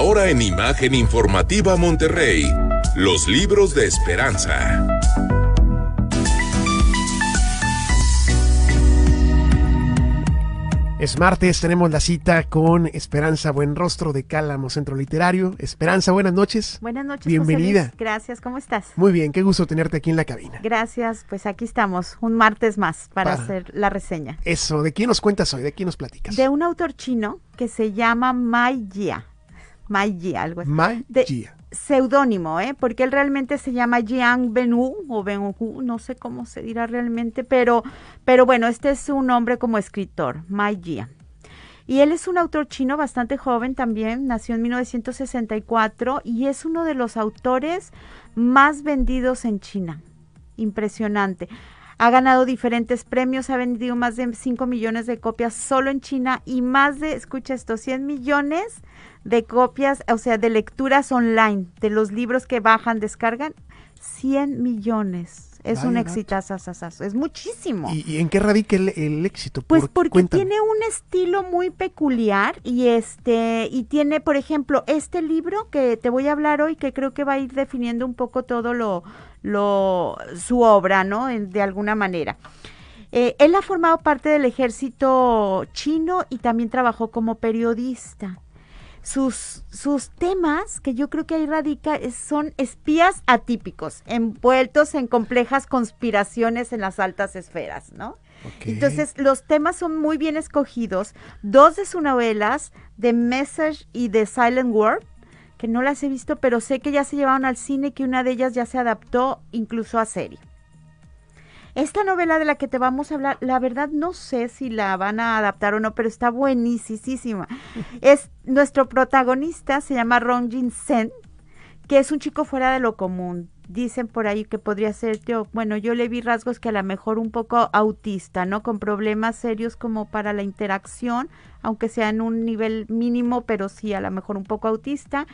Ahora en Imagen Informativa Monterrey, los libros de esperanza. Es martes, tenemos la cita con Esperanza rostro de Cálamo Centro Literario. Esperanza, buenas noches. Buenas noches. Bienvenida. Gracias, ¿cómo estás? Muy bien, qué gusto tenerte aquí en la cabina. Gracias, pues aquí estamos, un martes más para hacer la reseña. Eso, ¿de quién nos cuentas hoy? ¿De quién nos platicas? De un autor chino que se llama Mai Jia. Yi, algo así. Maggi. Seudónimo, ¿eh? Porque él realmente se llama Jiang Benhu o Benhu, no sé cómo se dirá realmente, pero, pero bueno, este es su nombre como escritor, Maggi. Y él es un autor chino bastante joven también, nació en 1964 y es uno de los autores más vendidos en China. Impresionante. Ha ganado diferentes premios, ha vendido más de 5 millones de copias solo en China y más de, escucha esto, 100 millones de copias, o sea, de lecturas online, de los libros que bajan, descargan, 100 millones. Es un exitazo, es muchísimo. ¿Y, en qué radica el, éxito? Pues porque tiene un estilo muy peculiar y este y tiene, por ejemplo, este libro que te voy a hablar hoy que creo que va a ir definiendo un poco todo lo lo su obra, ¿no? de alguna manera. Eh, él ha formado parte del ejército chino y también trabajó como periodista sus, temas, que yo creo que ahí radica, son espías atípicos, envueltos en complejas conspiraciones en las altas esferas, ¿no? Entonces, los temas son muy bien escogidos. Dos de sus novelas, The Message y The Silent World, que no las he visto, pero sé que ya se llevaron al cine y que una de ellas ya se adaptó incluso a serie. Esta novela de la que te vamos a hablar, la verdad no sé si la van a adaptar o no, pero está buenísima. Es nuestro protagonista se llama Ron Jin Sen, que es un chico fuera de lo común. Dicen por ahí que podría ser, yo, bueno, yo le vi rasgos que a lo mejor un poco autista, ¿no? Con problemas serios como para la interacción, aunque sea en un nivel mínimo, pero sí a lo mejor un poco autista.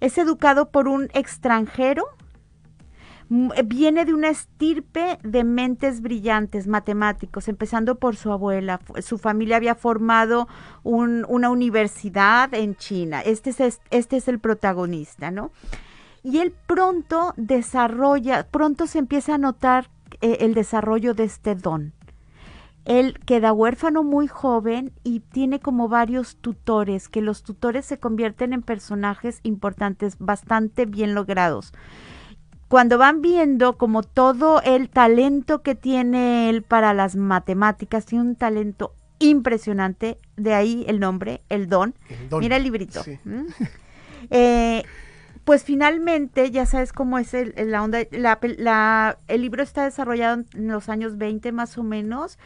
Es educado por un extranjero eh, viene de una estirpe de mentes brillantes, matemáticos, empezando por su abuela. Su familia había formado una universidad en China. Este es, este es el protagonista, ¿no? Y él pronto desarrolla, pronto se empieza a notar eh, el desarrollo de este don. Él queda huérfano muy joven y tiene como varios tutores, que los tutores se convierten en personajes importantes, bastante bien logrados cuando van viendo como todo el talento que tiene él para las matemáticas, tiene un talento impresionante, de ahí el nombre, el don. Mira el librito. Eh, pues finalmente, ya sabes cómo es la onda, el libro está desarrollado en los años 20 más o menos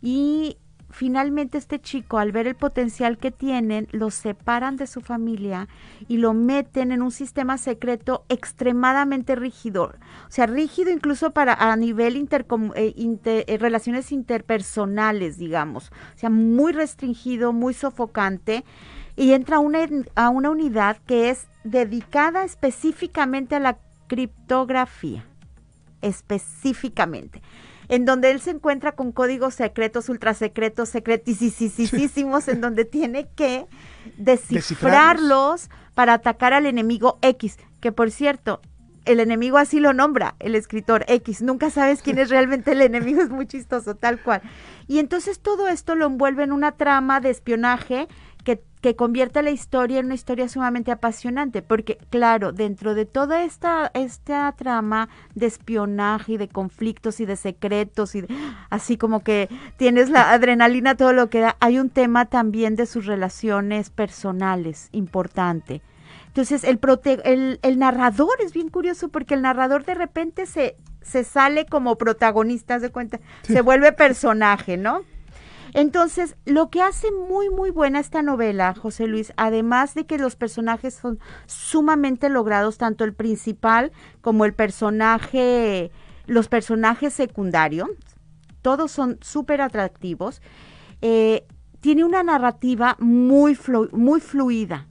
y finalmente este chico, al ver el potencial que tienen, lo separan de su familia y lo meten en un sistema secreto extremadamente rígido. O sea, rígido incluso para a nivel intercom eh, eh, relaciones interpersonales, digamos. O sea, muy restringido, muy sofocante. Y entra a una unidad que es dedicada específicamente a la criptografía. Específicamente en donde él se encuentra con códigos secretos, ultrasecretos, secretísimos, en donde tiene que descifrarlos para atacar al enemigo X, que por cierto, el enemigo así lo nombra el escritor X, nunca sabes quién es realmente el enemigo, es muy chistoso, tal cual. Y entonces todo esto lo envuelve en una trama de espionaje que, convierta la historia en una historia sumamente apasionante, porque claro, dentro de toda esta, esta trama de espionaje y de conflictos y de secretos y así como que tienes la adrenalina, todo lo que da, hay un tema también de sus relaciones personales importante. Entonces, el, el, narrador es bien curioso porque el narrador de repente se, se sale como protagonista, de cuenta, se vuelve personaje, ¿no? Entonces, lo que hace muy, muy buena esta novela, José Luis, además de que los personajes son sumamente logrados, tanto el principal como el personaje, los personajes secundarios, todos son súper atractivos, eh, tiene una narrativa muy, muy fluida,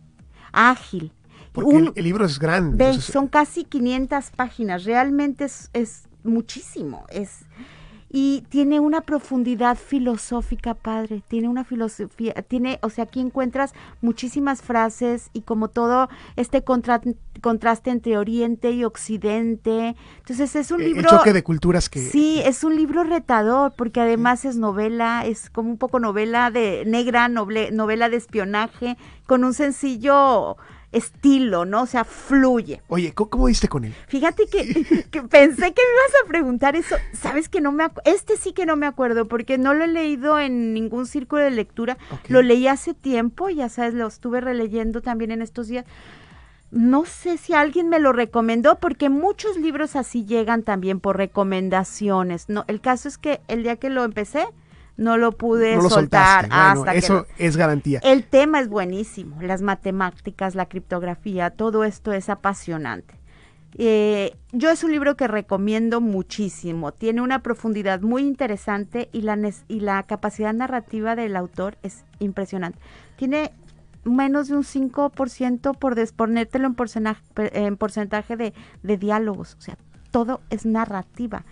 ágil. Porque el, libro es grande. Son casi 500 páginas, realmente es, es muchísimo. Es, y tiene una profundidad filosófica, padre, tiene una filosofía, tiene, o sea, aquí encuentras muchísimas frases y como todo este contraste entre Oriente y Occidente. Entonces es un eh, libro... El choque de culturas que... Sí, es un libro retador porque además es novela, es como un poco novela de negra, novela de espionaje, con un sencillo estilo, ¿no? O sea, fluye. Oye, ¿cómo, viste diste con él? Fíjate que, pensé que me ibas a preguntar eso. Sabes que no me este sí que no me acuerdo porque no lo he leído en ningún círculo de lectura. Lo leí hace tiempo, ya sabes, lo estuve releyendo también en estos días. No sé si alguien me lo recomendó porque muchos libros así llegan también por recomendaciones. No, el caso es que el día que lo empecé, no lo pude soltar hasta eso es garantía. El tema es buenísimo, las matemáticas, la criptografía, todo esto es apasionante. Eh, yo es un libro que recomiendo muchísimo, tiene una profundidad muy interesante y la, y la capacidad narrativa del autor es impresionante. Tiene menos de un 5% por desponértelo en porcentaje, en porcentaje de, de diálogos, o sea, todo es narrativa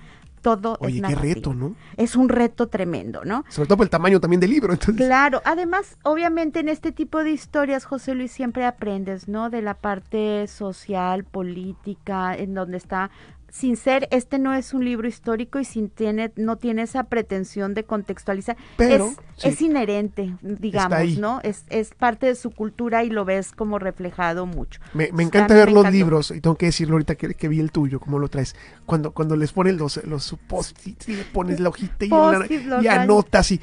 todo Oye, qué reto, ¿no? Es un reto tremendo, ¿no? Sobre todo por el tamaño también del libro, entonces. Claro, además, obviamente en este tipo de historias, José Luis, siempre aprendes, ¿no? De la parte social, política, en donde está sin ser, este no es un libro histórico y sin tiene, no tiene esa pretensión de contextualizar. es, inherente, digamos, ¿no? Es, parte de su cultura y lo ves como reflejado mucho. Me, encanta ver los libros, y tengo que decirlo ahorita que, vi el tuyo, cómo lo traes. Cuando, cuando les pones los, los y le pones la hojita y, anotas y,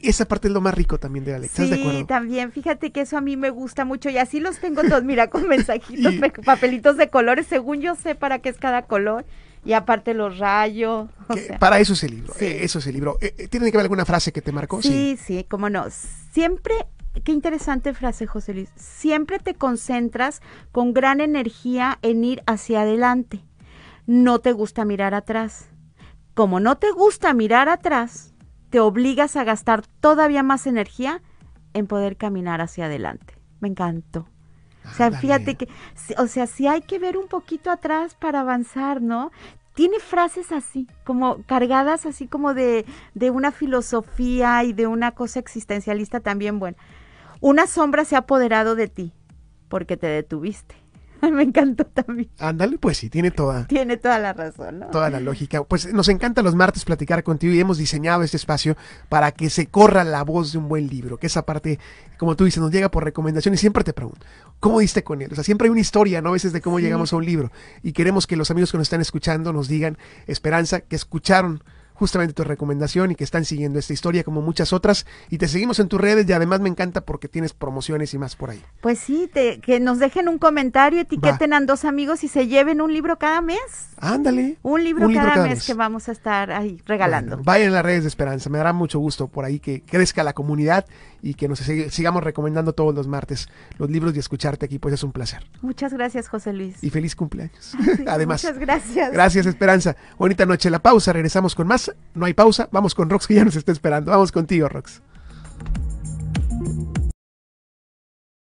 esa parte es lo más rico también de Alex. Sí, ¿estás de acuerdo? también, fíjate que eso a mí me gusta mucho y así los tengo todos, mira, con mensajitos, papelitos de colores, según yo sé para qué es cada color y aparte los rayos. Para eso es el libro, eh, eso es el libro. Eh, eh, ¿Tiene que haber alguna frase que te marcó? Sí, sí, Como cómo no. Siempre, qué interesante frase, José Luis, siempre te concentras con gran energía en ir hacia adelante. No te gusta mirar atrás. Como no te gusta mirar atrás, te obligas a gastar todavía más energía en poder caminar hacia adelante. Me encantó. O sea, fíjate que, o sea, sí hay que ver un poquito atrás para avanzar, ¿no? Tiene frases así, como cargadas así como de, de una filosofía y de una cosa existencialista también bueno. Una sombra se ha apoderado de ti porque te detuviste. me encantó también. Ándale, pues sí, tiene toda. Tiene toda la razón, ¿no? Toda la lógica. Pues nos encanta los martes platicar contigo y hemos diseñado este espacio para que se corra la voz de un buen libro, que esa parte, como tú dices, nos llega por recomendación y siempre te pregunto, ¿cómo diste con él? O sea, siempre hay una historia, ¿no? A veces de cómo llegamos a un libro y queremos que los amigos que nos están escuchando nos digan, Esperanza, que escucharon justamente tu recomendación y que están siguiendo esta historia como muchas otras. Y te seguimos en tus redes y además me encanta porque tienes promociones y más por ahí. Pues sí, te, que nos dejen un comentario, etiqueten a dos amigos y se lleven un libro cada mes. Ándale. Un libro, cada, mes, que vamos a estar ahí regalando. vayan a las redes de Esperanza, me dará mucho gusto por ahí que crezca la comunidad y que nos sigamos recomendando todos los martes los libros y escucharte aquí, pues es un placer. Muchas gracias, José Luis. Y feliz cumpleaños. Ah, además. Muchas gracias. Gracias, Esperanza. Bonita noche la pausa, regresamos con más no hay pausa, vamos con Rox que ya nos está esperando. Vamos contigo, Rox.